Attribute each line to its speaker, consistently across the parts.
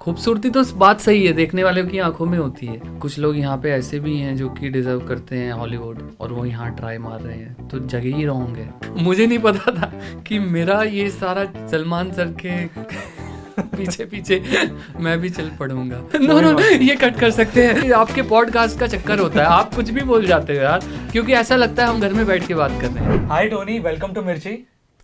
Speaker 1: खूबसूरती तो बात सही है देखने वाले की आंखों में होती है कुछ लोग यहाँ पे ऐसे भी हैं जो कि डिजर्व करते हैं हॉलीवुड और वो यहाँ ट्राई मार रहे हैं तो जगह ही रहोगे मुझे नहीं पता था कि मेरा ये सारा सलमान सर के पीछे पीछे मैं भी चल पड़ूंगा नो नो ये कट कर सकते हैं आपके पॉडकास्ट का चक्कर होता है आप कुछ भी बोल जाते हो यार क्योंकि ऐसा लगता है हम घर में बैठ के बात कर रहे हैं hi Tony welcome to Mirchi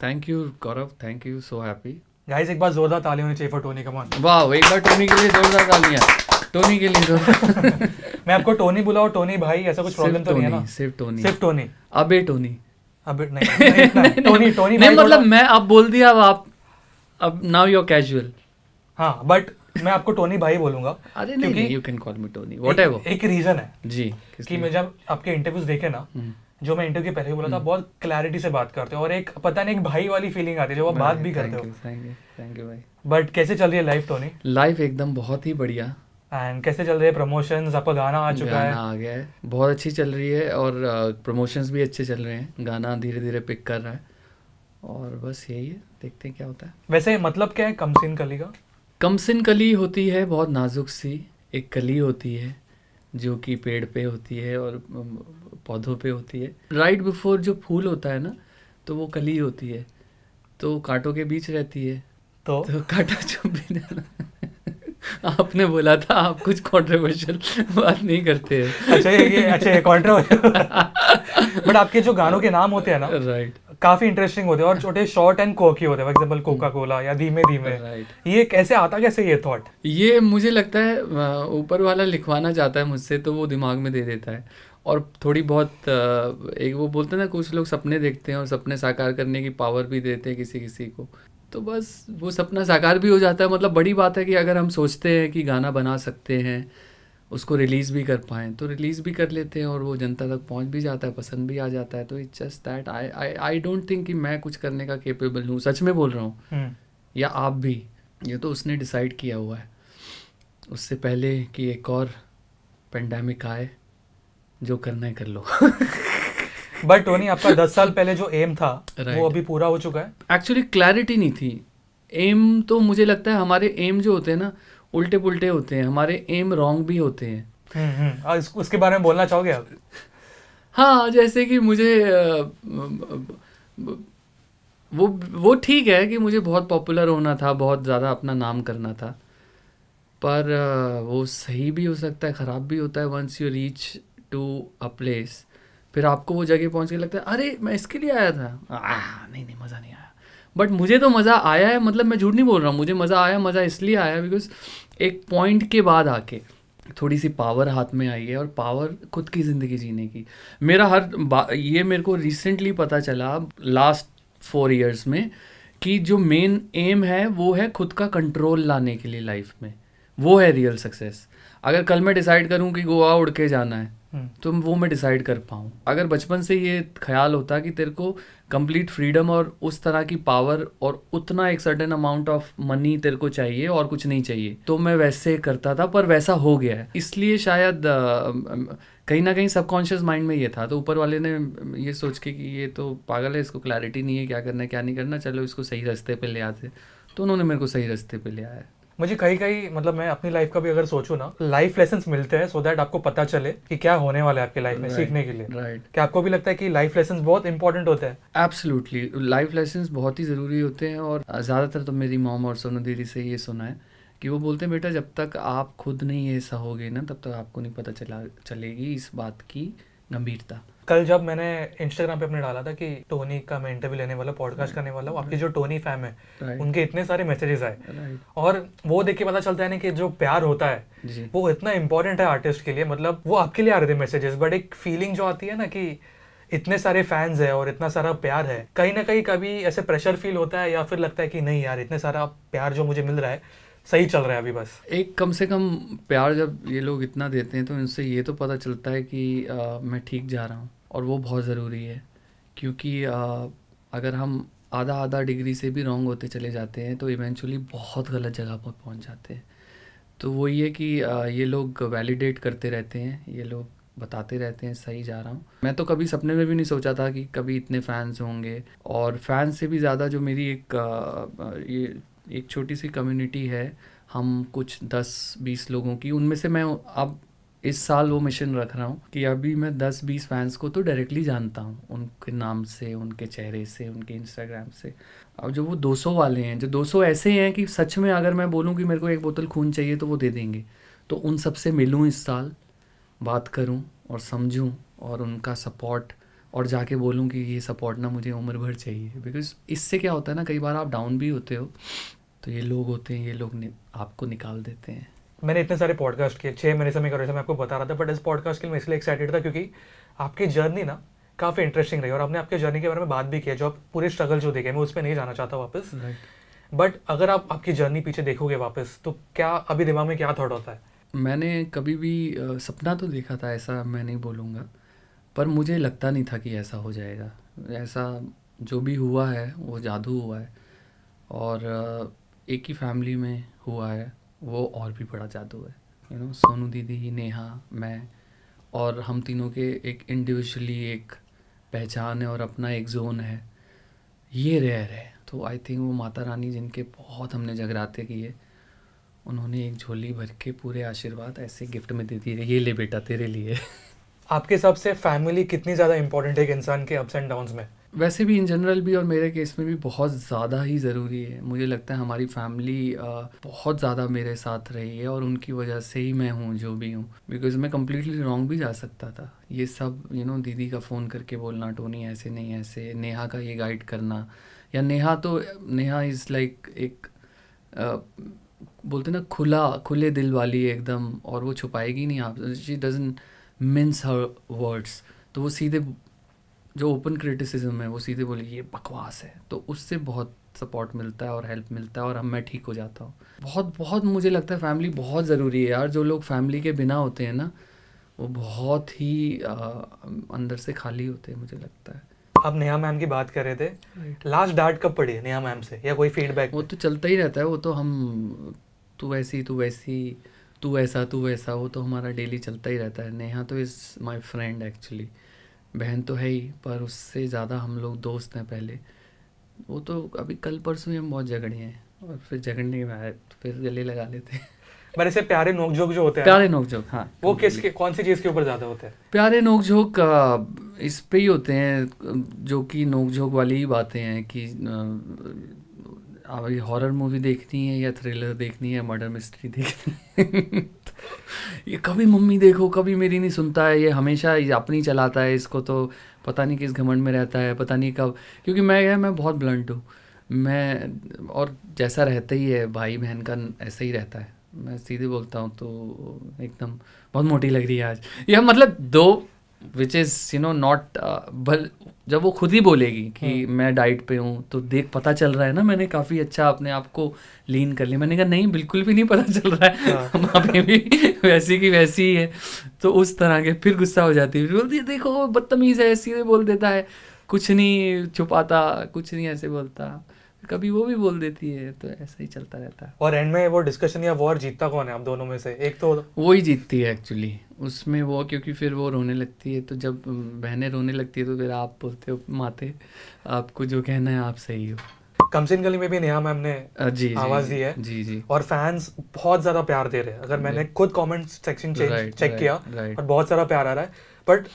Speaker 1: thank you Gaurav thank you so happy
Speaker 2: guys एक बार जोरदार ताली होनी चाहिए फॉर टोनी कमॉन वाह एक बार टोनी के लिए जोरदार तालियां टोनी के लिए जोरदार मैं आपको टोनी बुलाऊं टोनी भाई ऐसा कुछ प्रॉब्लम तो नहीं है ना सिर्फ टोनी सिर्फ टोनी
Speaker 1: अबे टोनी अबे नहीं टोनी टोनी नहीं मतलब मैं अब बोल दिया अब आप अब नाउ यू आर कैजुअल हां बट मैं आपको टोनी भाई बोलूंगा अरे नहीं you can call me Tony whatever एक रीजन है जी कि मैं
Speaker 2: जब आपके इंटरव्यूज देखे ना हम्म। जो मैं इंटरव्यू पहले बोला था हम्म। बहुत क्लैरिटी से बात करते हो और एक पता नहीं एक भाई वाली फीलिंग आती है जब आप बात भी करते हो थैंक यू भाई बट कैसे चल रही है लाइफ टोनी लाइफ एकदम बहुत ही बढ़िया एंड कैसे चल रहे हैं प्रमोशन आपका गाना आ चुका गाना है आ
Speaker 1: गया है बहुत अच्छी चल रही है और प्रमोशन भी अच्छे चल रहे हैं गाना धीरे धीरे पिक कर रहा है और बस यही है देखते हैं क्या होता है
Speaker 2: वैसे मतलब क्या है कमसिन कली का
Speaker 1: कमसिन कली होती है बहुत नाजुक सी एक कली होती है जो कि पेड़ पे होती है और पौधों पे होती है राइट बिफोर जो फूल होता है ना तो वो कली होती है तो कांटों के बीच रहती है तो, तो कांटा चुप भी आपने बोला था आप कुछ कॉन्ट्रोवर्शियल बात नहीं करते हैं अच्छा ये अच्छा ये
Speaker 2: बट आपके जो गानों के नाम होते हैं ना राइट काफी इंटरेस्टिंग होते हैं और छोटे शॉर्ट एंड कोकी होते हैं एग्जाम्पल कोका कोला या धीमे धीमे ये कैसे आता कैसे ये थॉट
Speaker 1: ये मुझे लगता है ऊपर वाला लिखवाना चाहता है मुझसे तो वो दिमाग में दे देता है और थोड़ी बहुत एक वो बोलते हैं ना कुछ लोग सपने देखते हैं और सपने साकार करने की पावर भी देते हैं किसी किसी को तो बस वो सपना साकार भी हो जाता है मतलब बड़ी बात है कि अगर हम सोचते हैं कि गाना बना सकते हैं उसको रिलीज़ भी कर पाएँ तो रिलीज़ भी कर लेते हैं और वो जनता तक पहुंच भी जाता है पसंद भी आ जाता है तो it's just that I I I don't think कि मैं कुछ करने का केपेबल हूँ सच में बोल रहा हूँ हम्म। या आप भी ये तो उसने डिसाइड किया हुआ है उससे पहले कि एक और पेंडेमिक आए जो करना है कर लो
Speaker 2: बट टोनी आपका दस साल पहले जो एम था right. वो अभी पूरा हो
Speaker 1: चुका है एक्चुअली क्लैरिटी नहीं थी एम तो मुझे लगता है हमारे एम जो होते हैं ना उल्टे पुल्टे होते हैं हमारे एम रॉन्ग भी होते हैं हम्म, हम्म। इस, उसके बारे में बोलना चाहोगे आप हाँ जैसे कि मुझे वो वो ठीक है कि मुझे बहुत पॉपुलर होना था बहुत ज़्यादा अपना नाम करना था पर वो सही भी हो सकता है ख़राब भी होता है once you reach to a place फिर आपको वो जगह पहुंच के लगता है अरे मैं इसके लिए आया था आ, नहीं नहीं मज़ा नहीं आया बट मुझे तो मज़ा आया है मतलब मैं झूठ नहीं बोल रहा हूँ मुझे मज़ा आया मज़ा इसलिए आया बिकॉज एक पॉइंट के बाद आके थोड़ी सी पावर हाथ में आई है और पावर खुद की ज़िंदगी जीने की मेरा हर ये मेरे को रिसेंटली पता चला लास्ट फोर इयर्स में कि जो मेन एम है वो है खुद का कंट्रोल लाने के लिए लाइफ में वो है रियल सक्सेस अगर कल मैं डिसाइड करूँ कि गोवा उड़ के जाना है हम्म। तो वो मैं डिसाइड कर पाऊँ अगर बचपन से ये ख्याल होता कि तेरे को कंप्लीट फ्रीडम और उस तरह की पावर और उतना एक सर्टेन अमाउंट ऑफ मनी तेरे को चाहिए और कुछ नहीं चाहिए तो मैं वैसे करता था पर वैसा हो गया है इसलिए शायद कहीं ना कहीं सबकॉन्शियस माइंड में ये था तो ऊपर वाले ने ये सोच के कि ये तो पागल है इसको क्लैरिटी नहीं है क्या करना है क्या नहीं करना चलो इसको सही रास्ते पर ले आते तो उन्होंने मेरे को सही रास्ते पर ले आया
Speaker 2: मुझे कहीं कहीं मतलब मैं अपनी लाइफ का भी अगर सोचू ना लाइफ लेसन मिलते हैं सो दैट आपको पता चले कि क्या होने वाला है आपकी लाइफ में right, सीखने के लिए राइट right. क्या आपको भी लगता है कि लाइफ लेसन बहुत इंपॉर्टेंट होते
Speaker 1: हैं एब्सोल्युटली लाइफ लेसन बहुत ही ज़रूरी होते हैं और ज़्यादातर तो मेरी मोम और सोनू दीदी से ये सुना है कि वो बोलते हैं बेटा जब तक आप खुद नहीं ऐसा होगे ना तब तक आपको नहीं पता चला चलेगी इस बात की गंभीरता
Speaker 2: कल जब मैंने इंस्टाग्राम पे अपने डाला था कि टोनी का मैं इंटरव्यू लेने वाला पॉडकास्ट करने वाला हूँ आपके जो टोनी फैम है उनके इतने सारे मैसेजेस आए और वो देख के पता चलता है ना कि जो प्यार होता
Speaker 1: है
Speaker 2: वो इतना इम्पोर्टेंट है आर्टिस्ट के लिए मतलब वो आपके लिए आ रहे थे मैसेजेस बट एक फीलिंग जो आती है ना कि इतने सारे फैंस है और इतना सारा प्यार है कहीं ना कहीं कभी ऐसे प्रेशर फील होता है या फिर लगता है कि नहीं यार इतने सारा प्यार जो मुझे मिल रहा है सही चल रहा है अभी बस
Speaker 1: एक कम से कम प्यार जब ये लोग इतना देते हैं तो इनसे ये तो पता चलता है कि आ, मैं ठीक जा रहा हूँ और वो बहुत ज़रूरी है क्योंकि आ, अगर हम आधा आधा डिग्री से भी रॉन्ग होते चले जाते हैं तो इवेंचुअली बहुत गलत जगह पर पहुँच जाते हैं तो वो ये कि आ, ये लोग वैलिडेट करते रहते हैं ये लोग बताते रहते हैं सही जा रहा हूँ मैं तो कभी सपने में भी नहीं सोचा था कि कभी इतने फैंस होंगे और फैंस से भी ज़्यादा जो मेरी एक आ, ये एक छोटी सी कम्युनिटी है हम कुछ दस बीस लोगों की उनमें से मैं अब इस साल वो मिशन रख रहा हूँ कि अभी मैं दस बीस फैंस को तो डायरेक्टली जानता हूँ उनके नाम से उनके चेहरे से उनके इंस्टाग्राम से अब जो वो दो सौ वाले हैं जो दो सौ ऐसे हैं कि सच में अगर मैं बोलूँ कि मेरे को एक बोतल खून चाहिए तो वो दे देंगे तो उन सबसे मिलूँ इस साल बात करूँ और समझूँ और उनका सपोर्ट और जाके बोलूँ कि ये सपोर्ट ना मुझे उम्र भर चाहिए बिकॉज इससे क्या होता है ना कई बार आप डाउन भी होते हो तो ये लोग होते हैं ये लोग नि, आपको निकाल देते हैं
Speaker 2: मैंने इतने सारे पॉडकास्ट किए छः महीने से मैं कर रहा था मैं आपको बता रहा था बट इस पॉडकास्ट के लिए मैं इसलिए एक्साइटेड था क्योंकि आपकी जर्नी ना काफ़ी इंटरेस्टिंग रही और आपने आपके जर्नी के बारे में बात भी किया जो आप पूरे स्ट्रगल जो देखे मैं उस पर नहीं जाना चाहता वापस बट अगर आप आपकी जर्नी पीछे देखोगे वापस तो क्या अभी दिमाग में क्या थाट होता है
Speaker 1: मैंने कभी भी सपना तो देखा था ऐसा मैं नहीं बोलूँगा पर मुझे लगता नहीं था कि ऐसा हो जाएगा ऐसा जो भी हुआ है वो जादू हुआ है और एक ही फैमिली में हुआ है वो और भी बड़ा जादू है यू नो सोनू दीदी नेहा मैं और हम तीनों के एक इंडिविजुअली एक पहचान है और अपना एक जोन है ये रेयर है तो आई थिंक वो माता रानी जिनके बहुत हमने जगराते किए उन्होंने एक झोली भर के पूरे आशीर्वाद ऐसे गिफ्ट में दे दिए ये ले बेटा तेरे लिए आपके हिसाब
Speaker 2: से फैमिली कितनी ज़्यादा इंपॉर्टेंट है एक इंसान के अप्स एंड डाउन में
Speaker 1: वैसे भी इन जनरल भी और मेरे केस में भी बहुत ज़्यादा ही ज़रूरी है मुझे लगता है हमारी फैमिली बहुत ज़्यादा मेरे साथ रही है और उनकी वजह से ही मैं हूँ जो भी हूँ बिकॉज मैं कम्प्लीटली रॉन्ग भी जा सकता था ये सब यू you नो know, दीदी का फ़ोन करके बोलना टोनी ऐसे नहीं ऐसे नेहा का ये गाइड करना या नेहा तो नेहा इज़ लाइक एक आ, बोलते ना खुला खुले दिल वाली एकदम और वो छुपाएगी नहीं आप she doesn't means her words तो वो सीधे जो ओपन क्रिटिसिज्म है वो सीधे बोले ये बकवास है तो उससे बहुत सपोर्ट मिलता है और हेल्प मिलता है और हम मैं ठीक हो जाता हूँ बहुत बहुत मुझे लगता है फैमिली बहुत ज़रूरी है यार जो लोग फैमिली के बिना होते हैं ना वो बहुत ही आ, अंदर से खाली होते हैं मुझे लगता है
Speaker 2: आप नेहा मैम की बात कर रहे
Speaker 1: थे लास्ट डांट कब पड़ी है नेहा मैम से या कोई फीडबैक वो तो चलता ही रहता है वो तो हम तू वैसी तू वैसी तू ऐसा तू वैसा वो तो हमारा डेली चलता ही रहता है नेहा तो इज़ माई फ्रेंड एक्चुअली बहन तो है ही पर उससे ज़्यादा हम लोग दोस्त हैं पहले वो तो अभी कल परसों ही हम बहुत झगड़े हैं और फिर झगड़ने के बाद फिर गले लगा लेते हैं
Speaker 2: पर ऐसे प्यारे नोकझोंक जो होते हैं प्यारे नोकझोंक हाँ वो किसके कौन सी चीज़ के ऊपर ज़्यादा होते हैं
Speaker 1: प्यारे नोकझोंक इस पे ही होते हैं जो कि नोकझोंक वाली ही बातें हैं कि अभी हॉरर मूवी देखनी है या थ्रिलर देखनी है मर्डर मिस्ट्री देखनी है ये कभी मम्मी देखो कभी मेरी नहीं सुनता है ये हमेशा अपनी चलाता है इसको तो पता नहीं किस घमंड में रहता है पता नहीं कब क्योंकि मैं यह मैं बहुत ब्लंट हूँ मैं और जैसा रहता ही है भाई बहन का ऐसा ही रहता है मैं सीधे बोलता हूँ तो एकदम बहुत मोटी लग रही है आज यह मतलब though which is you know not बल जब वो खुद ही बोलेगी कि हम्म। मैं डाइट पे हूँ तो देख पता चल रहा है ना मैंने काफ़ी अच्छा अपने आप को लीन कर लिया मैंने कहा नहीं बिल्कुल भी नहीं पता चल रहा है हाँ। पे भी वैसी की वैसी ही है तो उस तरह के फिर गुस्सा हो जाती है बोलती है देखो बदतमीज़ है ऐसी बोल देता है कुछ नहीं छुपाता कुछ नहीं ऐसे बोलता कभी वो भी बोल देती है तो ऐसा ही चलता रहता है
Speaker 2: और एंड में वो डिस्कशन या वॉर जीतता कौन है आप दोनों में से
Speaker 1: एक तो वो ही जीतती है एक्चुअली उसमें वो क्योंकि फिर वो रोने लगती है तो जब बहनें रोने लगती है तो फिर आप बोलते हो माते आपको जो कहना है आप सही हो
Speaker 2: कमसिन गली में भी नेहा मैम ने जी आवाज दी है जी जी और फैंस बहुत ज्यादा प्यार दे रहे हैं अगर मैंने खुद कमेंट सेक्शन चेक किया और बहुत सारा प्यार आ रहा है बट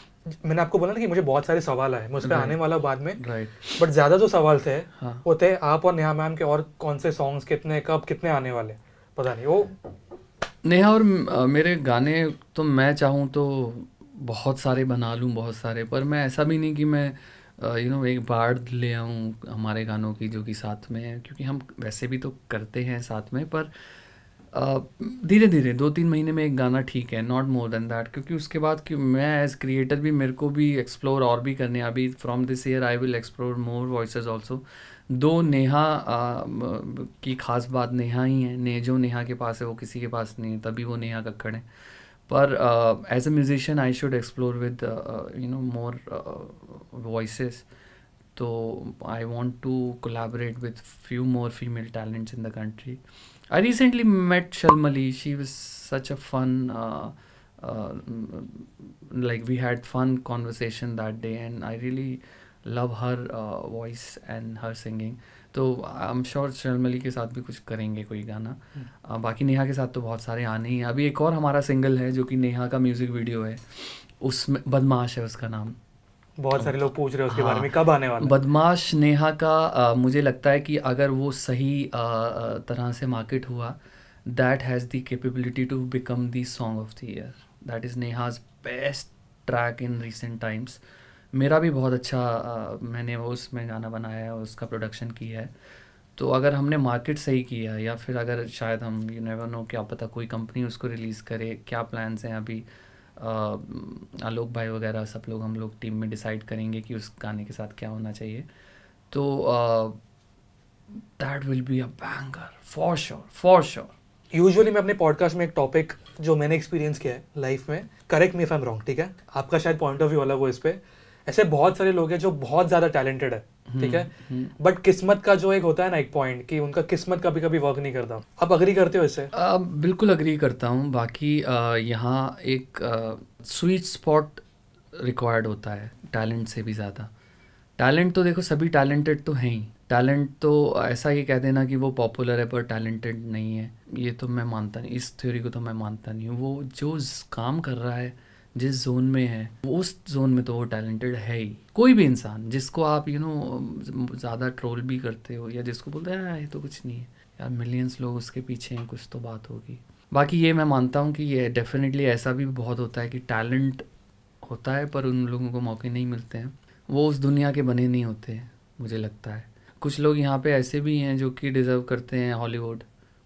Speaker 2: मैंने आपको बोला ना कि मुझे बहुत सारे सवाल आए मैं उस पर आने वाला बाद में बट ज़्यादा जो सवाल थे वो हाँ। थे आप और नेहा मैम के और कौन से सॉन्ग्स कितने कब कितने आने वाले पता नहीं वो
Speaker 1: नेहा और मेरे गाने तो मैं चाहूँ तो बहुत सारे बना लूँ बहुत सारे पर मैं ऐसा भी नहीं कि मैं यू नो एक बाढ़ ले आऊँ हमारे गानों की जो कि साथ में है क्योंकि हम वैसे भी तो करते हैं साथ में पर uh, धीरे धीरे दो तीन महीने में एक गाना ठीक है नॉट मोर देन दैट क्योंकि उसके बाद कि मैं एज क्रिएटर भी मेरे को भी एक्सप्लोर और भी करने अभी from this year I will explore more voice also though Neha आ, की ख़ास बात नेहा ही है ने जो नेहा के पास है वो किसी के पास नहीं है तभी वो नेहा कक्कड़ है पर as a musician I should explore with you know more voice तो I want to collaborate with few more female talents in the country I recently met Shalmali. She was such a fun, uh, uh, like we had fun conversation that day, and I really love her uh, voice and her singing. तो I am sure शर्मली के साथ भी कुछ करेंगे कोई गाना hmm. uh, बाकी नेहा के साथ तो बहुत सारे आने ही हैं अभी एक और हमारा सिंगल है जो कि नेहा का म्यूज़िक वीडियो है उसमें बदमाश है उसका नाम
Speaker 2: बहुत सारे लोग पूछ रहे हैं उसके हाँ, बारे में हाँ। कब आने वाला
Speaker 1: बदमाश नेहा का आ, मुझे लगता है कि अगर वो सही आ, तरह से मार्केट हुआ that has the capability to become the song of the year that is Neha's best track in recent times मेरा भी बहुत अच्छा आ, मैंने वो उसमें गाना बनाया है उसका प्रोडक्शन किया है तो अगर हमने मार्केट सही किया या फिर अगर शायद हम यू नेवर नो क्या पता कोई कंपनी उसको रिलीज़ करे क्या प्लान्स हैं अभी आलोक भाई वगैरह सब लोग हम लोग टीम में डिसाइड करेंगे कि उस गाने के साथ क्या होना चाहिए तो that will be a banger for sure for sure usually मैं अपने पॉडकास्ट
Speaker 2: में एक टॉपिक जो मैंने एक्सपीरियंस किया है लाइफ में correct me if I am wrong ठीक है आपका शायद पॉइंट ऑफ व्यू अलग हो इस पर ऐसे बहुत सारे लोग हैं जो बहुत ज़्यादा टैलेंटेड है ठीक है बट हम्म, हम्म, हम्म। किस्मत का जो एक होता है ना एक पॉइंट कि उनका किस्मत कभी कभी वर्क नहीं करता
Speaker 1: आप अग्री करते हो इससे बिल्कुल अग्री करता हूँ बाकी यहाँ एक स्वीट स्पॉट रिक्वायर्ड होता है टैलेंट से भी ज़्यादा टैलेंट तो देखो सभी टैलेंटेड तो हैं ही टैलेंट तो ऐसा ही कह देना कि वो पॉपुलर है पर टैलेंटेड नहीं है ये तो मैं मानता नहीं इस थ्योरी को तो मैं मानता नहीं हूँ वो जो काम कर रहा है जिस जोन में है उस जोन में तो वो टैलेंटेड है ही कोई भी इंसान जिसको आप यू नो ज़्यादा ट्रोल भी करते हो या जिसको बोलते हैं हाँ, ये तो कुछ नहीं है यार मिलियंस लोग उसके पीछे हैं कुछ तो बात होगी बाकी ये मैं मानता हूँ कि ये डेफिनेटली ऐसा भी बहुत होता है कि टैलेंट होता है पर उन लोगों को मौके नहीं मिलते हैं वो उस दुनिया के बने नहीं होते हैं मुझे लगता है कुछ लोग यहाँ पे ऐसे भी हैं जो कि डिज़र्व करते हैं हॉलीवुड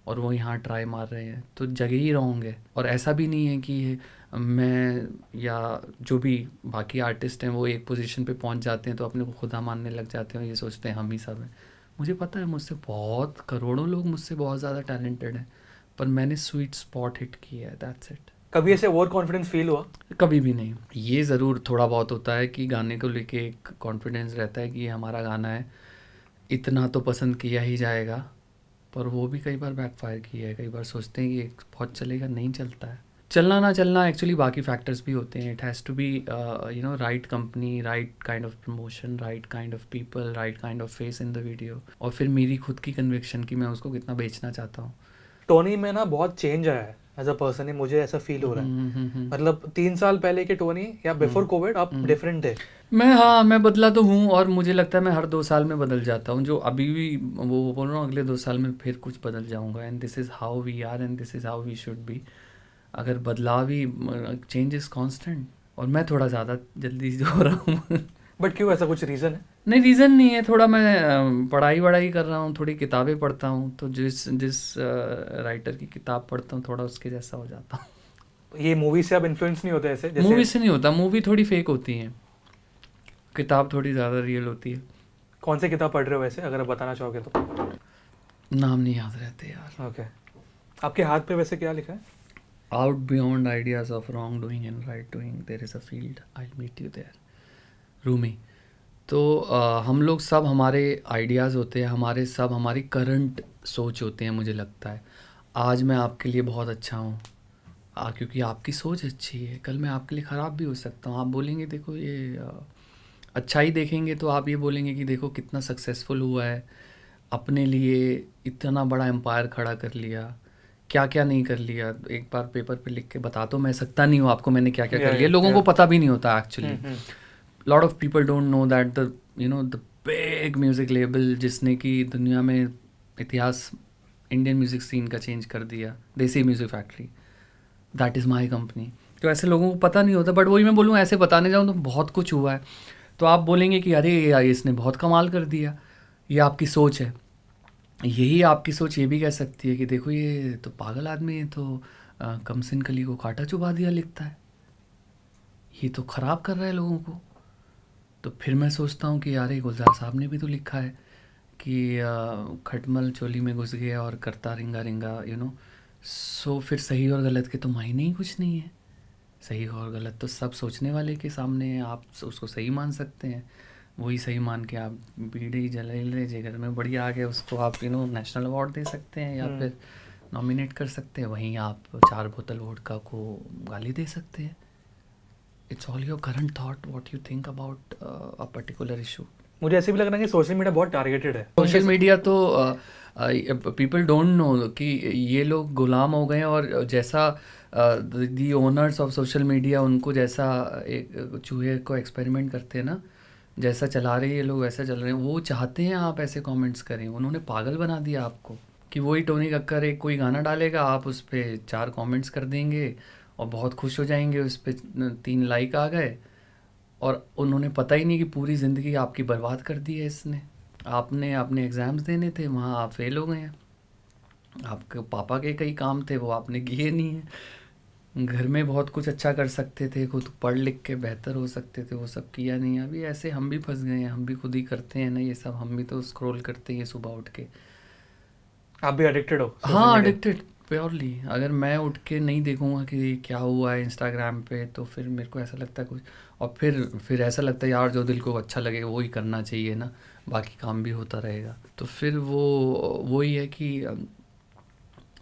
Speaker 1: और वो यहाँ ट्राई मार रहे हैं तो जगह ही रहोगे और ऐसा भी नहीं है कि मैं या जो भी बाकी आर्टिस्ट हैं वो एक पोजीशन पे पहुंच जाते हैं तो अपने को खुदा मानने लग जाते हैं ये सोचते हैं हम ही सब हैं मुझे पता है मुझसे बहुत करोड़ों लोग मुझसे बहुत ज़्यादा टैलेंटेड हैं पर मैंने स्वीट स्पॉट हिट किया है दैट्स इट कभी ऐसे ओवर कॉन्फिडेंस फील हुआ कभी भी नहीं ये ज़रूर थोड़ा बहुत होता है कि गाने को लेके एक कॉन्फिडेंस रहता है कि ये हमारा गाना है इतना तो पसंद किया ही जाएगा पर वो भी कई बार बैकफायर किया है कई बार सोचते हैं कि बहुत चलेगा नहीं चलता है चलना ना चलना एक्चुअली बाकी फैक्टर्स भी होते हैं it has to be you know right company right kind of promotion right kind of people right kind of face in the video और फिर मेरी खुद की कन्विक्शन की मैं उसको कितना बेचना चाहता हूँ टोनी में ना बहुत चेंज आया है
Speaker 2: एज अ पर्सन ही मुझे ऐसा फील हो रहा है हम्म, हम्म, हम्म। मतलब तीन साल पहले के टोनी या बिफोर कोविड आप डिफरेंट थे
Speaker 1: मैं हाँ मैं बदला तो हूँ और मुझे लगता है मैं हर दो साल में बदल जाता हूँ जो अभी भी वो बोल रहा हूँ अगले दो साल में फिर कुछ बदल जाऊँगा and this is how we are and this is how we should be अगर बदलाव ही चेंज इज़ कॉन्स्टेंट और मैं थोड़ा ज़्यादा जल्दी हो रहा हूँ
Speaker 2: बट क्यों ऐसा कुछ रीज़न है
Speaker 1: नहीं रीज़न नहीं है थोड़ा मैं पढ़ाई वढ़ाई कर रहा हूँ थोड़ी किताबें पढ़ता हूँ तो जिस जिस राइटर की किताब पढ़ता हूँ थोड़ा उसके जैसा हो जाता हूँ ये मूवी से अब इन्फ्लुएंस नहीं होता ऐसे मूवी से नहीं होता मूवी थोड़ी फेक होती है किताब थोड़ी ज़्यादा रियल होती है
Speaker 2: कौन सी किताब पढ़ रहे हो वैसे अगर आप बताना चाहोगे तो
Speaker 1: नाम नहीं याद रहते
Speaker 2: यार ओके okay. आपके हाथ पे वैसे क्या लिखा है
Speaker 1: out beyond ideas of wrongdoing and right doing there is a field i'll meet you there Rumi तो आ, uh, हम लोग सब हमारे आइडियाज़ होते हैं हमारे सब हमारी करंट सोच होते हैं मुझे लगता है आज मैं आपके लिए बहुत अच्छा हूँ क्योंकि आपकी सोच अच्छी है कल मैं आपके लिए ख़राब भी हो सकता हूँ आप बोलेंगे देखो ये आ, uh, अच्छा ही देखेंगे तो आप ये बोलेंगे कि देखो कितना सक्सेसफुल हुआ है अपने लिए इतना बड़ा एम्पायर खड़ा कर लिया क्या क्या नहीं कर लिया एक बार पेपर पे लिख के बता तो मैं सकता नहीं हूँ आपको मैंने क्या क्या कर लिया लोगों को पता भी नहीं होता actually lot of people don't know that the you know the big music label जिसने कि दुनिया में इतिहास इंडियन म्यूज़िक सीन का चेंज कर दिया Desi music factory that is my company तो ऐसे लोगों को पता नहीं होता बट वही मैं बोलूँ ऐसे बताने जाऊँ तो बहुत कुछ हुआ है तो आप बोलेंगे कि अरे यार इसने बहुत कमाल कर दिया ये आपकी सोच है यही आपकी सोच ये भी कह सकती है कि देखो ये तो पागल आदमी है तो कमसिन कली को काटा चुबा दिया लिखता है ये तो ख़राब कर रहा है लोगों को तो फिर मैं सोचता हूँ कि यार ये गुलजार साहब ने भी तो लिखा है कि खटमल चोली में घुस गया और करता रिंगा रिंगा यू नो सो फिर सही और गलत के तो मायने ही कुछ नहीं है सही और गलत तो सब सोचने वाले के सामने आप उसको सही मान सकते हैं वही सही मान के आप बीड़ी जलेल रहे घर में बढ़िया आगे उसको आप यू नो नेशनल अवार्ड दे सकते हैं या हम्म। फिर नॉमिनेट कर सकते हैं वहीं आप चार बोतल वोडका को गाली दे सकते हैं it's all your current thought what you think about a particular issue
Speaker 2: मुझे ऐसे भी लग रहा है कि सोशल मीडिया बहुत टारगेटेड है सोशल
Speaker 1: मीडिया तो पीपल डोंट नो कि ये लोग गुलाम हो गए और जैसा the owners of social media उनको जैसा एक चूहे को एक्सपेरिमेंट करते हैं ना जैसा चला रहे ये लोग वैसा चल रहे हैं वो चाहते हैं आप ऐसे कमेंट्स करें उन्होंने पागल बना दिया आपको कि वही टोनी कक्कर एक कोई गाना डालेगा आप उस पर चार कमेंट्स कर देंगे और बहुत खुश हो जाएंगे उस पर तीन लाइक आ गए और उन्होंने पता ही नहीं कि पूरी ज़िंदगी आपकी बर्बाद कर दी है इसने आपने अपने एग्ज़ाम्स देने थे वहाँ आप फेल हो गए हैं आपके पापा के कई काम थे वो आपने किए नहीं हैं घर में बहुत कुछ अच्छा कर सकते थे खुद पढ़ लिख के बेहतर हो सकते थे वो सब किया नहीं अभी ऐसे हम भी फंस गए हैं हम भी खुद ही करते हैं ना ये सब हम भी तो स्क्रॉल करते हैं सुबह उठ के आप भी एडिक्टेड हो हाँ एडिक्टेड प्योरली अगर मैं उठ के नहीं देखूंगा कि क्या हुआ है इंस्टाग्राम पे तो फिर मेरे को ऐसा लगता है कुछ और फिर फिर ऐसा लगता है यार जो दिल को अच्छा लगे वो ही करना चाहिए ना बाकी काम भी होता रहेगा तो फिर वो वही है कि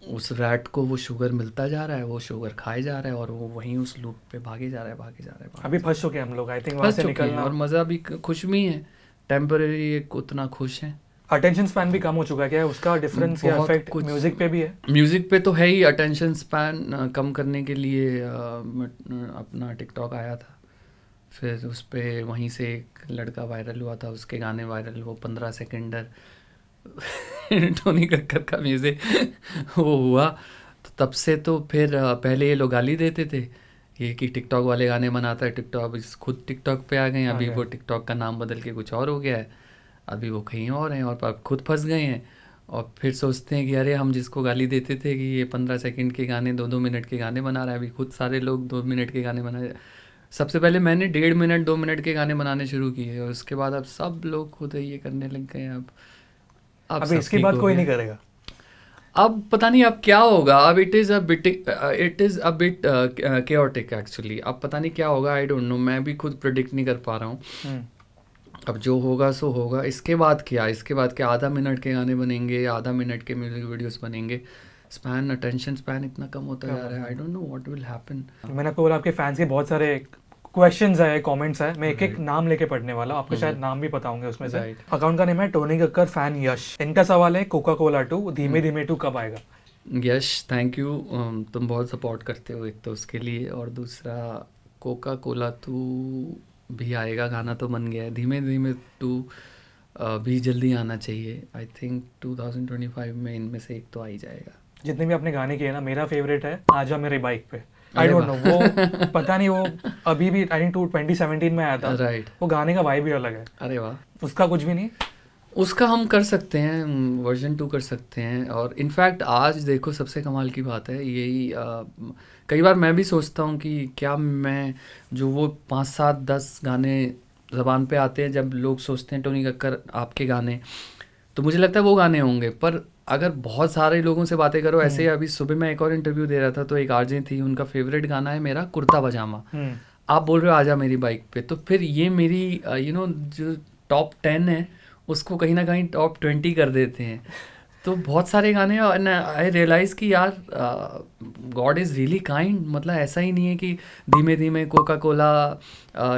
Speaker 1: उस रैट को वो शुगर मिलता जा रहा है वो शुगर खाए जा रहा है और वो वहीं उस लूप पे भागे जा रहा है भागे जा रहा है अभी फंस चुके हम लोग आई थिंक फंस चुके हैं और मज़ा भी खुश भी है टेम्पररी एक उतना खुश है अटेंशन स्पैन भी कम हो चुका है क्या उसका डिफरेंस क्या इफेक्ट म्यूजिक पे भी है म्यूजिक पे तो है ही अटेंशन स्पैन कम करने के लिए अपना टिकटॉक आया था फिर उस पर वहीं से एक लड़का वायरल हुआ था उसके गाने वायरल वो पंद्रह सेकेंडर टोनी कक्कर का म्यूज़िक वो हुआ तो तब से तो फिर पहले ये लोग गाली देते थे ये कि टिकटॉक वाले गाने बनाता है टिकटॉक खुद टिकटॉक पे आ गए अभी वो टिकटॉक का नाम बदल के कुछ और हो गया है अभी वो कहीं और हैं और खुद फंस गए हैं और फिर सोचते हैं कि अरे हम जिसको गाली देते थे कि ये पंद्रह सेकंड के गाने दो दो मिनट के गाने बना रहा है अभी खुद सारे लोग दो मिनट के गाने बना रहे सबसे पहले मैंने डेढ़ मिनट दो मिनट के गाने बनाने शुरू किए और उसके बाद अब सब लोग खुद ये करने लग गए अब अब, इसके बाद कोई नहीं करेगा अब पता नहीं अब क्या होगा अब it is a bit it is a bit chaotic actually अब पता नहीं क्या होगा आई डोंट नो मैं भी खुद प्रिडिक्ट नहीं कर पा रहा हूँ हम्म। अब जो होगा सो होगा इसके बाद क्या इसके बाद क्या आधा मिनट के गाने बनेंगे आधा मिनट के म्यूजिक वीडियोस बनेंगे स्पैन अटेंशन स्पैन इतना कम होता जा रहा है I don't know what will happen
Speaker 2: मैंने आपको बोला आपके फैंस के बहुत सारे क्वेश्चंस है कमेंट्स है मैं एक एक नाम लेके पढ़ने वाला आपको शायद नाम भी पता होंगे उसमें से अकाउंट का नेम है टोनी कक्कर फैन यश इनका सवाल है Coca Cola two Dheeme hmm. Dheeme two कब आएगा
Speaker 1: यश थैंक यू तुम बहुत सपोर्ट करते हो एक तो उसके लिए और दूसरा कोका कोला टू भी आएगा गाना तो बन गया है धीमे धीमे टू uh, भी जल्दी आना चाहिए आई थिंक 2025 में इनमें से एक तो आ ही जाएगा जितने भी आपने गाने किए ना मेरा फेवरेट है
Speaker 2: आजा मेरे बाइक पे आई डोंट नो वो पता नहीं वो अभी भी आई थिंक 2017 में आया था राइट वो गाने का वाइब भी अलग है
Speaker 1: अरे वाह उसका कुछ भी नहीं उसका हम कर सकते हैं वर्जन टू कर सकते हैं और इनफैक्ट आज देखो सबसे कमाल की बात है यही कई बार मैं भी सोचता हूँ कि क्या मैं जो वो पाँच सात दस गाने जबान पे आते हैं जब लोग सोचते हैं टोनी कक्कर आपके गाने तो मुझे लगता है वो गाने होंगे पर अगर बहुत सारे लोगों से बातें करो ऐसे ही हम्म। अभी सुबह मैं एक और इंटरव्यू दे रहा था तो एक आरजे थी उनका फेवरेट गाना है मेरा कुर्ता पजामा हम्म। आप बोल रहे हो आजा मेरी बाइक पे तो फिर ये मेरी यू नो जो टॉप टेन है उसको कहीं ना कहीं टॉप ट्वेंटी कर देते हैं तो बहुत सारे गाने आई रियलाइज़ कि यार गॉड इज़ रियली काइंड मतलब ऐसा ही नहीं है कि धीमे धीमे कोका कोला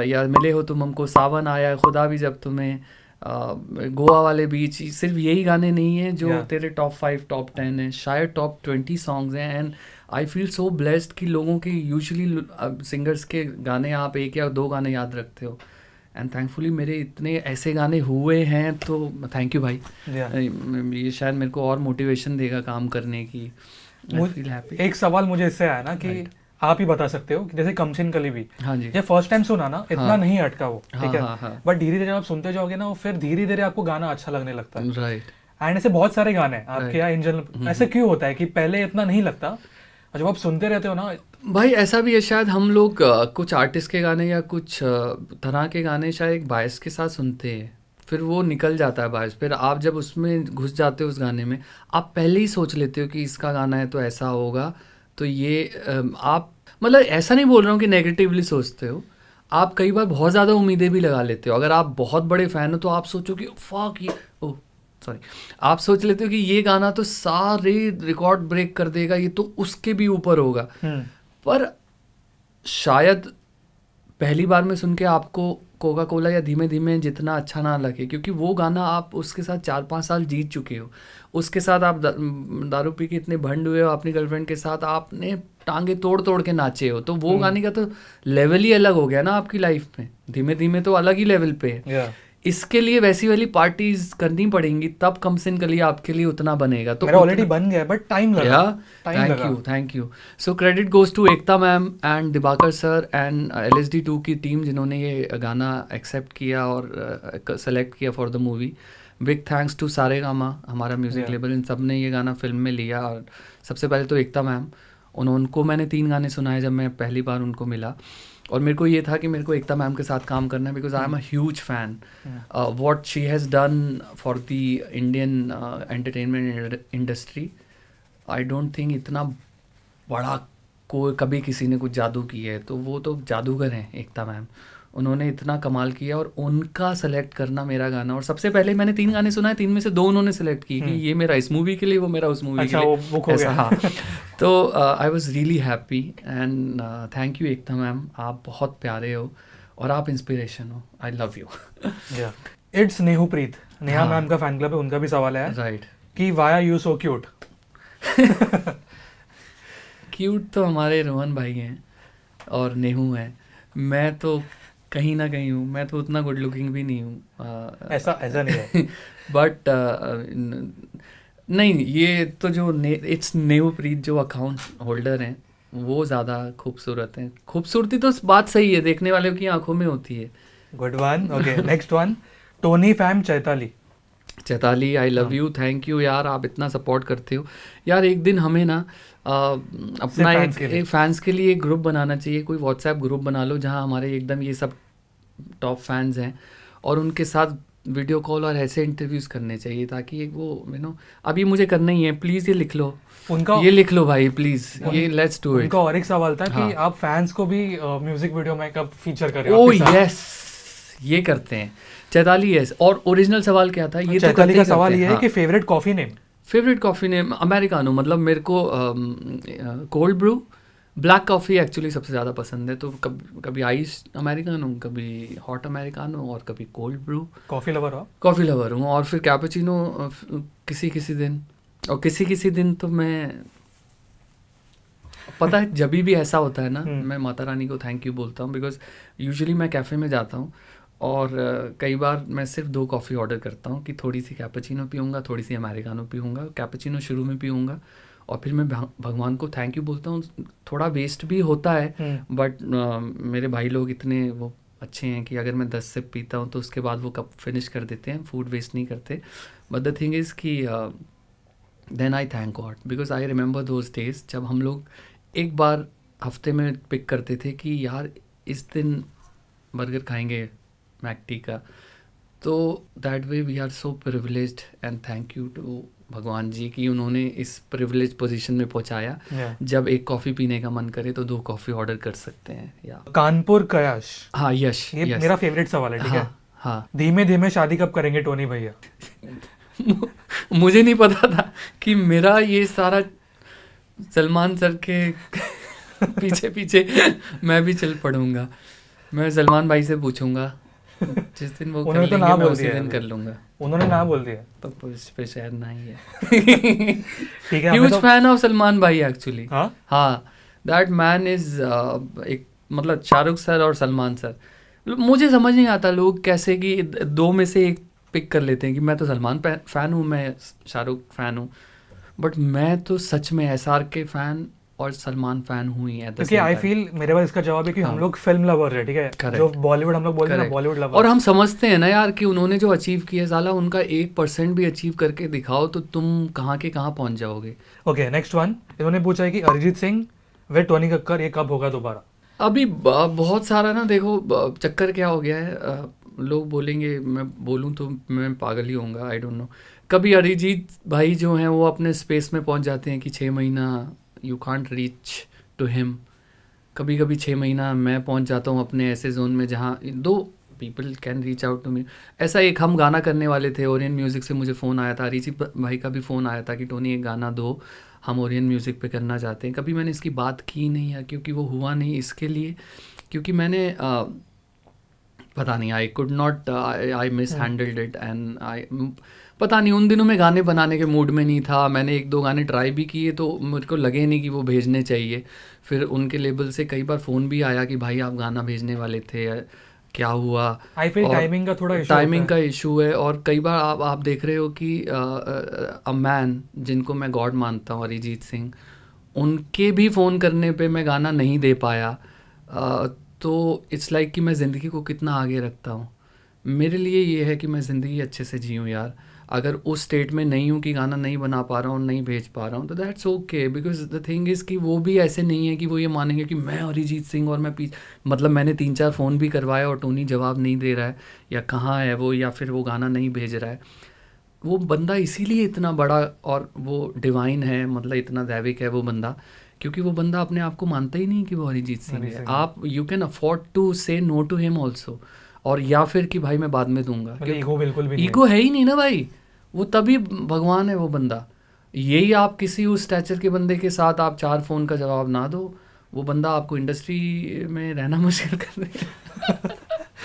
Speaker 1: या मिले हो तुम हमको सावन आया खुदा भी जब तुम्हें गोवा वाले बीच सिर्फ यही गाने नहीं हैं जो yeah. तेरे टॉप फाइव टॉप टेन हैं शायद टॉप ट्वेंटी सॉन्ग्स हैं and I feel so blessed कि लोगों के यूजली सिंगर्स के गाने आप एक या दो गाने याद रखते हो एंड थैंकफुली मेरे इतने ऐसे गाने हुए हैं तो थैंक यू भाई yeah. ये शायद मेरे को और मोटिवेशन देगा काम करने की एक सवाल मुझे इससे
Speaker 2: आया ना कि right. आप ही बता सकते हो कि जैसे कमसिन कली भी हाँ जी जब फर्स्ट टाइम सुना ना इतना हाँ, नहीं अटका वो हाँ, ठीक है हाँ, हाँ, बट धीरे धीरे आप सुनते जाओगे ना वो फिर धीरे धीरे आपको गाना अच्छा लगने लगता है राइट एंड ऐसे बहुत सारे गाने आपके यहाँ इन जनरल हम्म, ऐसे हम्म। क्यों होता है कि पहले इतना नहीं लगता और जब आप सुनते रहते हो ना
Speaker 1: भाई ऐसा भी है शायद हम लोग कुछ आर्टिस्ट के गाने या कुछ तरह के गाने शायद एक बायस के साथ सुनते हैं फिर वो निकल जाता है बायस फिर आप जब उसमें घुस जाते हो उस गाने में आप पहले ही सोच लेते हो कि इसका गाना है तो ऐसा होगा तो ये आप मतलब ऐसा नहीं बोल रहा हूँ कि नेगेटिवली सोचते हो आप कई बार बहुत ज़्यादा उम्मीदें भी लगा लेते हो अगर आप बहुत बड़े फ़ैन हो तो आप सोचो कि फाक ये ओ oh, सॉरी आप सोच लेते हो कि ये गाना तो सारे रिकॉर्ड ब्रेक कर देगा ये तो उसके भी ऊपर होगा हम्म। पर शायद पहली बार में सुन के आपको कोका कोला या धीमे धीमे जितना अच्छा ना लगे क्योंकि वो गाना आप उसके साथ चार पाँच साल जीत चुके हो उसके साथ आप दारू पी के इतने भंड हुए हो अपनी गर्लफ्रेंड के साथ आपने टांगे तोड़ तोड़ के नाचे हो तो वो हम्म। गाने का तो लेवल ही अलग हो गया ना आपकी लाइफ में धीमे धीमे तो अलग ही लेवल पे है yeah. इसके लिए वैसी वाली पार्टीज करनी पड़ेंगी तब कम से इनके लिए आपके लिए उतना बनेगा तो ऑलरेडी
Speaker 2: बन गया बट टाइम लगा
Speaker 1: thank you thank you so credit goes to Ekta ma'am and Dibakar sir and L S D two की टीम जिन्होंने ये गाना एक्सेप्ट किया और सेलेक्ट uh, किया for the movie big thanks to Saregama हमारा म्यूजिक लेबल इन सब ने ये गाना फिल्म में लिया और सबसे पहले तो एकता मैम उन्होंने मैंने तीन गाने सुनाए जब मैं पहली बार उनको मिला और मेरे को ये था कि मेरे को एकता मैम के साथ काम करना है because I am a huge fan what she has done for the Indian entertainment industry I don't think इतना बड़ा को कभी किसी ने कुछ जादू किया है तो वो तो जादूगर हैं एकता मैम उन्होंने इतना कमाल किया और उनका सेलेक्ट करना मेरा गाना और सबसे पहले मैंने तीन गाने सुना है तीन में से दो उन्होंने सेलेक्ट की कि हम्म। ये मेरा इस मूवी के लिए वो मेरा उस मूवी अच्छा, के लिए वो बुक हो हाँ तो I was really happy and thank you Ekta ma'am आप बहुत प्यारे हो और आप इंस्पिरेशन हो I love you
Speaker 2: it's Nehu Preet Neha हाँ.
Speaker 1: मैम का फैन क्लब है उनका भी सवाल है राइट right. कि are you so cute cute तो हमारे रोहन भाई हैं और नेहू हैं मैं तो कहीं ना कहीं हूँ मैं तो उतना गुड लुकिंग भी नहीं हूँ ऐसा ऐसा नहीं है बट नहीं ये तो जो इट्स नेवप्रीत जो अकाउंट होल्डर हैं वो ज़्यादा खूबसूरत हैं खूबसूरती तो बात सही है देखने वाले की आंखों में होती है good one okay next one Tony fam Chaitali Chaitali I love you thank you यार आप इतना सपोर्ट करते हो यार एक दिन हमें ना अपना एक, एक फैंस के लिए एक ग्रुप बनाना चाहिए कोई व्हाट्सएप ग्रुप बना लो जहाँ हमारे एकदम ये सब टॉप फैंस हैं और उनके साथ वीडियो कॉल और ऐसे इंटरव्यूज करने चाहिए ताकि वो यू नो अभी मुझे करना ही है प्लीज ये लिख लो उनका ये लिख लो भाई प्लीज ये लेट्स डू इट उनका और
Speaker 2: एक सवाल था हाँ. कि आप फैंस को भी म्यूजिक uh, वीडियो में कब फीचर करें ओ oh, यस
Speaker 1: ये करते हैं चैताली यस और ओरिजिनल सवाल क्या था ये तो तो चैताली का सवाल ये है हाँ। कि favourite coffee name favourite coffee name Americano मतलब मेरे को cold brew black coffee actually सबसे ज़्यादा पसंद है तो कब कभी आइस हो कभी हॉट हो और कभी कोल्ड ब्रू कॉफ़ी लवर हो कॉफ़ी लवर हूँ और फिर कैपेचिनो किसी किसी दिन और किसी किसी दिन तो मैं पता है जब भी ऐसा होता है ना हम्म। मैं माता रानी को थैंक यू बोलता हूँ बिकॉज यूजली मैं कैफ़े में जाता हूँ और कई बार मैं सिर्फ दो कॉफ़ी ऑर्डर करता हूँ कि थोड़ी सी कैपेचिनो पीऊँगा थोड़ी सी अमेरिकानो पीऊँगा कैपेचिनो शुरू में पीऊँगा और फिर मैं भगवान को थैंक यू बोलता हूँ थोड़ा वेस्ट भी होता है बट हम्म। मेरे भाई लोग इतने वो अच्छे हैं कि अगर मैं दस से पीता हूँ तो उसके बाद वो कप फिनिश कर देते हैं फूड वेस्ट नहीं करते बट द थिंग इज़ कि then I thank God because I remember those days जब हम लोग एक बार हफ्ते में पिक करते थे कि यार इस दिन बर्गर खाएंगे मैकटी का तो that way we are so privilege and thank you to भगवान जी की उन्होंने इस प्रिविलेज पोजीशन में पहुंचाया जब एक कॉफी पीने का मन करे तो दो कॉफी ऑर्डर कर सकते हैं या
Speaker 2: कानपुर कयाश
Speaker 1: हाँ यश ये यश. मेरा फेवरेट सवाल है ठीक हाँ, है हाँ,
Speaker 2: हाँ। धीमे धीमे शादी कब करेंगे टोनी भैया
Speaker 1: मुझे नहीं पता था कि मेरा ये सारा सलमान सर के पीछे पीछे मैं भी चल पड़ूंगा मैं सलमान भाई से पूछूंगा जिस दिन वो उन्होंने तो ना बोल दिया दिन कर लूंगा
Speaker 2: उन्होंने ना बोल दिया तो पे शायद ना
Speaker 1: ही है ठीक है ह्यूज फैन ऑफ सलमान भाई एक्चुअली हाँ दैट मैन इज एक मतलब शाहरुख सर और सलमान सर मतलब मुझे समझ नहीं आता लोग कैसे कि दो में से एक पिक कर लेते हैं कि मैं तो सलमान फ़ैन हूँ मैं शाहरुख फ़ैन हूँ बट मैं तो सच में एस के फ़ैन और सलमान फैन हुई है क्योंकि आई फील मेरे
Speaker 2: पास इसका जवाब है कि हाँ. हम लोग फिल्म
Speaker 1: लवर है ठीक है जो
Speaker 2: बॉलीवुड हम लोग बोलते हैं बॉलीवुड लवर और हम
Speaker 1: समझते हैं ना यार कि उन्होंने जो अचीव किया है साला उनका एक परसेंट भी अचीव करके दिखाओ तो तुम कहाँ के कहाँ पहुंच जाओगे ओके नेक्स्ट वन इन्होंने पूछा है कि अरिजीत सिंह वे
Speaker 2: टोनी कक्कर ये कब होगा दोबारा
Speaker 1: अभी बहुत सारा ना देखो चक्कर क्या हो गया है लोग बोलेंगे मैं बोलूँ तो मैं पागल ही होऊंगा आई डोंट नो कभी अरिजीत भाई जो हैं वो अपने स्पेस में पहुंच जाते हैं कि छः महीना you can't reach to him कभी कभी छः महीना मैं पहुंच जाता हूँ अपने ऐसे जोन में जहाँ though people can reach out to me ऐसा एक हम गाना करने वाले थे ओरियन म्यूज़िक से मुझे फ़ोन आया था रिची भाई का भी फ़ोन आया था कि टोनी एक गाना दो हम ओरियन म्यूज़िक पे करना चाहते हैं कभी मैंने इसकी बात की नहीं है क्योंकि वो हुआ नहीं इसके लिए क्योंकि मैंने आ, पता नहीं I could not I mishandled it and I पता नहीं उन दिनों में गाने बनाने के मूड में नहीं था मैंने एक दो गाने ट्राई भी किए तो मुझको लगे नहीं कि वो भेजने चाहिए फिर उनके लेबल से कई बार फ़ोन भी आया कि भाई आप गाना भेजने वाले थे क्या हुआ टाइमिंग का थोड़ा टाइमिंग का इशू है और कई बार आप आप देख रहे हो कि अ मैन जिनको मैं गॉड मानता हूँ अरिजीत सिंह उनके भी फ़ोन करने पे मैं गाना नहीं दे पाया आ, तो इट्स लाइक कि मैं ज़िंदगी को कितना आगे रखता हूँ मेरे लिए ये है कि मैं ज़िंदगी अच्छे से जीऊँ यार अगर उस स्टेट में नहीं हूँ कि गाना नहीं बना पा रहा हूँ नहीं भेज पा रहा हूँ तो that's okay because the thing is कि वो भी ऐसे नहीं है कि वो ये मानेंगे कि मैं अरिजीत सिंह और मैं पीछ मतलब मैंने तीन चार फ़ोन भी करवाया और टोनी जवाब नहीं दे रहा है या कहाँ है वो या फिर वो गाना नहीं भेज रहा है वो बंदा इसीलिए इतना बड़ा और वो डिवाइन है मतलब इतना दैविक है वो बंदा क्योंकि वो बंदा अपने आप को मानता ही नहीं कि वो अरिजीत सिंह है आप you can afford to say no to him also और या फिर कि भाई मैं बाद में दूंगा
Speaker 2: ईगो बिल्कुल भी ईगो है ही
Speaker 1: नहीं ना भाई वो तभी भगवान है वो बंदा यही आप किसी उस स्टैचर के बंदे के साथ आप चार फ़ोन का जवाब ना दो वो बंदा आपको इंडस्ट्री में रहना मुश्किल कर देगा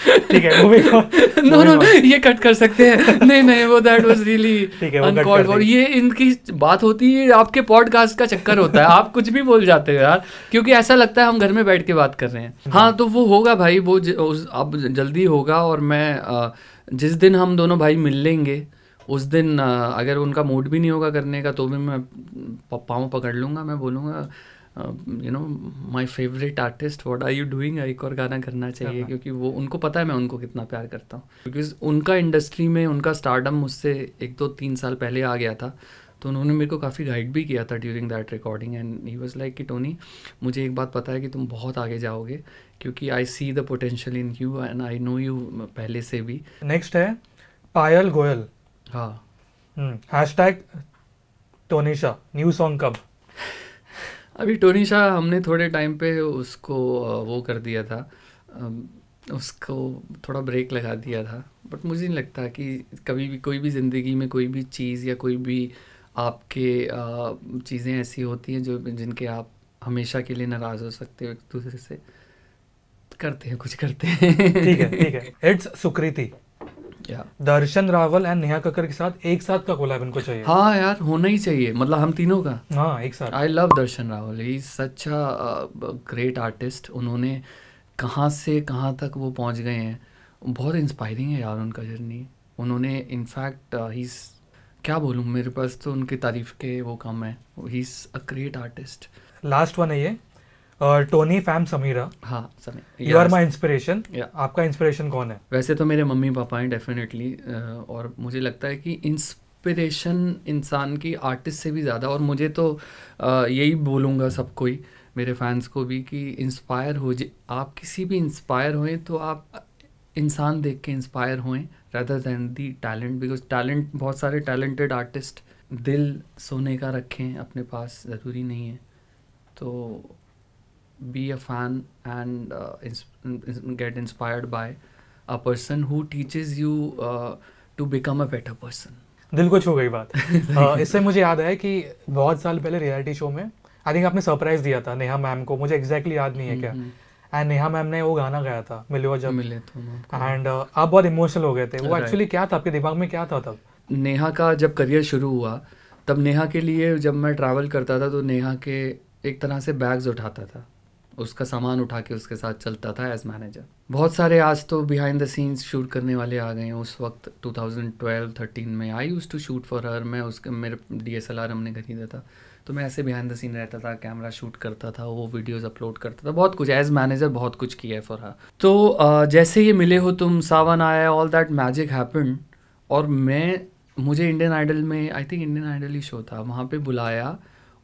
Speaker 1: ठीक है मूविंग नो नो ये कट कर सकते हैं नहीं नहीं वो that was really uncalled for ये इनकी बात होती है आपके पॉडकास्ट का चक्कर होता है आप कुछ भी बोल जाते हो यार क्योंकि ऐसा लगता है हम घर में बैठ के बात कर रहे हैं हम्म। हाँ तो वो होगा भाई वो अब जल्दी होगा और मैं जिस दिन हम दोनों भाई मिल लेंगे उस दिन अगर उनका मूड भी नहीं होगा करने का तो भी मैं पाँव पकड़ लूँगा मैं बोलूँगा you know my favourite artist what are you doing एक और गाना करना चाहिए हाँ, हाँ। क्योंकि वो उनको पता है मैं उनको कितना प्यार करता हूँ क्योंकि उनका इंडस्ट्री में उनका स्टार्डम मुझसे एक दो तीन साल पहले आ गया था तो उन्होंने मेरे को काफ़ी गाइड भी किया था during that recording and he was like कि टोनी मुझे एक बात पता है कि तुम बहुत आगे जाओगे क्योंकि I see the potential in you and I know you पहले से भी
Speaker 2: नेक्स्ट है पायल गोयल हाँ hashtag
Speaker 1: Tonisha new song कब अभी टोनी शाह हमने थोड़े टाइम पे उसको वो कर दिया था उसको थोड़ा ब्रेक लगा दिया था बट मुझे नहीं लगता कि कभी भी कोई भी ज़िंदगी में कोई भी चीज़ या कोई भी आपके चीज़ें ऐसी होती हैं जो जिनके आप हमेशा के लिए नाराज़ हो सकते हो एक दूसरे से करते हैं कुछ करते हैं ठीक है ठीक है इट्स सुकृति
Speaker 2: दर्शन रावल एंड नेहा कक्कर के साथ एक साथ का कोलाब इनको चाहिए
Speaker 1: हाँ यार होना ही चाहिए मतलब हम तीनों का हाँ एक साथ I love Darshan Raval he such a great artist उन्होंने कहाँ से कहाँ तक वो पहुँच गए हैं बहुत इंस्पायरिंग है यार उनका जर्नी उन्होंने इनफैक्ट ही uh, क्या बोलूँ मेरे पास तो उनकी तारीफ के वो कम है he is a great artist last one है ये
Speaker 2: टोनी फैम समीरा हाँ Sameer you are my inspiration
Speaker 1: आपका इंस्पिरेशन कौन है वैसे तो मेरे मम्मी पापा हैं डेफिनेटली और मुझे लगता है कि इंस्पिरेशन इंसान की आर्टिस्ट से भी ज़्यादा और मुझे तो यही बोलूँगा सबको ही मेरे फैंस को भी कि इंस्पायर हो जाए आप किसी भी इंस्पायर हों तो आप इंसान देख के इंस्पायर होएं rather than the talent because talent बहुत सारे टैलेंटेड आर्टिस्ट दिल सोने का रखें अपने पास ज़रूरी नहीं है तो be a fan and uh, ins- get inspired by a person who teaches you uh, to become a better person. दिल को छू गई बात uh, इससे
Speaker 2: मुझे याद आया कि बहुत साल पहले रियलिटी शो में आई थिंक आपने सरप्राइज दिया था नेहा मैम को मुझे एग्जैक्टली exactly याद नहीं है क्या and hmm, hmm. Neha ma'am ने वो गाना गाया था मिलो जब मिले तो एंड uh, आप बहुत इमोशनल हो गए थे वो एक्चुअली क्या था आपके दिमाग में क्या था तब
Speaker 1: नेहा का जब करियर शुरू हुआ तब नेहा के लिए जब मैं ट्रैवल करता था तो नेहा के एक तरह से बैग्स उठाता था उसका सामान उठा के उसके साथ चलता था एज मैनेजर बहुत सारे आज तो बिहाइंड द सीन्स शूट करने वाले आ गए हैं उस वक्त 2012-13 में I used to shoot for her मैं उसके मेरे डी एस एल आर हमने खरीदा था तो मैं ऐसे बिहाइंड द सीन रहता था कैमरा शूट करता था वो वीडियोस अपलोड करता था बहुत कुछ एज मैनेजर बहुत कुछ किया है फॉर हर तो uh, जैसे ये मिले हो तुम सावन आया ऑल दैट मैजिक हैपन और मैं मुझे इंडियन आइडल में आई थिंक इंडियन आइडल ही शो था वहाँ पे बुलाया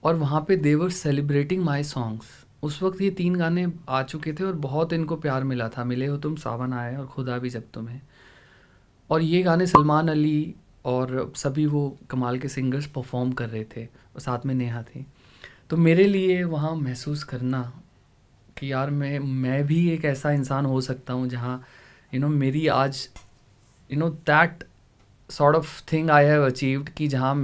Speaker 1: और वहाँ पे देवर सेलिब्रेटिंग माई सॉन्ग्स उस वक्त ये तीन गाने आ चुके थे और बहुत इनको प्यार मिला था मिले हो तुम सावन आए और खुदा भी जब तुम्हें और ये गाने सलमान अली और सभी वो कमाल के सिंगर्स परफॉर्म कर रहे थे और साथ में नेहा थी तो मेरे लिए वहाँ महसूस करना कि यार मैं मैं भी एक ऐसा इंसान हो सकता हूँ जहाँ यू नो मेरी आज you know that sort of thing I have achieved कि जहाँ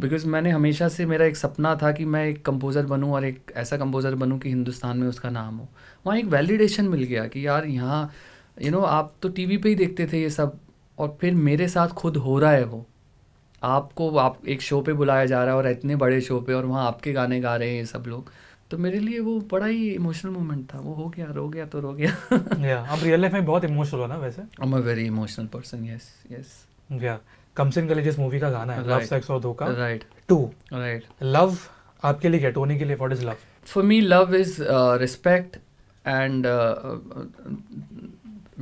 Speaker 1: बिकॉज मैंने हमेशा से मेरा एक सपना था कि मैं एक कंपोज़र बनूं और एक ऐसा कंपोज़र बनूं कि हिंदुस्तान में उसका नाम हो वहाँ एक वैलिडेशन मिल गया कि यार यहाँ यू नो आप तो टीवी पे ही देखते थे ये सब और फिर मेरे साथ खुद हो रहा है वो आपको आप एक शो पे बुलाया जा रहा है और इतने बड़े शो पे और वहाँ आपके गाने गा रहे हैं ये सब लोग तो मेरे लिए वो बड़ा ही इमोशनल मोमेंट था वो हो गया रो गया तो रो गया yeah, आप रियल लाइफ में बहुत इमोशनल हो ना वैसे I am a very emotional person yes yes
Speaker 2: कमसिन कले जिस मूवी का गाना है लव सेक्स और धोखा राइट
Speaker 1: टू राइट लव आपके लिए क्या टोनी के लिए what is love for me love is respect and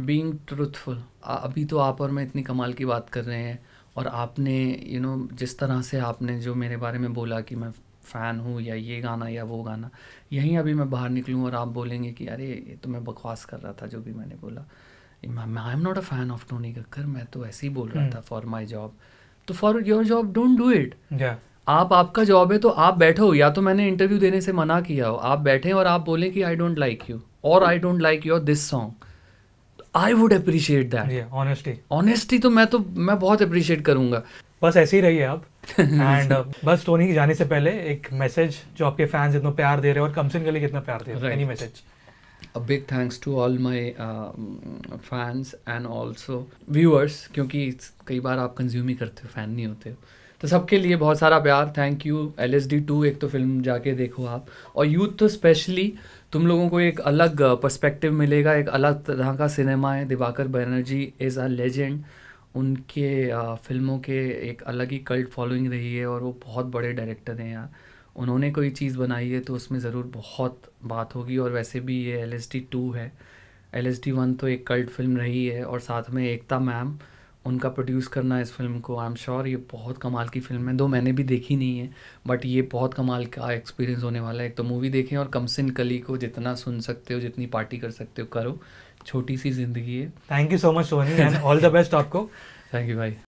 Speaker 1: being truthful अभी तो आप और मैं इतनी कमाल की बात कर रहे हैं और आपने यू you नो know, जिस तरह से आपने जो मेरे बारे में बोला कि मैं फ़ैन हूँ या ये गाना या वो गाना यहीं अभी मैं बाहर निकलूँ और आप बोलेंगे कि अरे ये तो मैं बकवास कर रहा था जो भी मैंने बोला I am not a fan of Tony Kakkar मैं तो ऐसे ही बोल रहा hmm. था फॉर माई जॉब तो for your job don't do it आप आपका जॉब है तो आप बैठो या तो मैंने इंटरव्यू देने से मना किया हो आप बैठे और आप बोले कि आई डोंट लाइक यू और I don't like your this song I would appreciate that honesty honesty तो मैं तो मैं बहुत अप्रिशिएट करूंगा बस ऐसे ही रहिए आप
Speaker 2: एंड uh, बस टोनी के जाने से पहले एक मैसेज जो आपके फैंस इतना प्यार दे रहे हैं और कमसिन के लिए कितना प्यार दे रहे हैं any message
Speaker 1: a big thanks to all my uh, fans and also viewers क्योंकि कई बार आप कंज्यूम ही करते हो फैन नहीं होते हो तो सबके लिए बहुत सारा प्यार thank you L S D two एक तो फिल्म जाके देखो आप और यूथ तो स्पेशली तुम लोगों को एक अलग पर्सपेक्टिव uh, मिलेगा एक अलग तरह का सिनेमा है Dibakar Banerjee is a legend उनके आ, uh, फिल्मों के एक अलग ही कल्ट फॉलोइंग रही है और वो बहुत बड़े डायरेक्टर हैं यार उन्होंने कोई चीज़ बनाई है तो उसमें ज़रूर बहुत बात होगी और वैसे भी ये एल एस टी टू है एल एस टी वन तो एक कल्ट फिल्म रही है और साथ में एकता मैम उनका प्रोड्यूस करना इस फिल्म को आई एम श्योर ये बहुत कमाल की फिल्म है दो मैंने भी देखी नहीं है बट ये बहुत कमाल का एक्सपीरियंस होने वाला है एक तो मूवी देखें और कमसिन कली को जितना सुन सकते हो जितनी पार्टी कर सकते हो करो छोटी सी जिंदगी है thank you so much Sony and all the best आपको थैंक यू भाई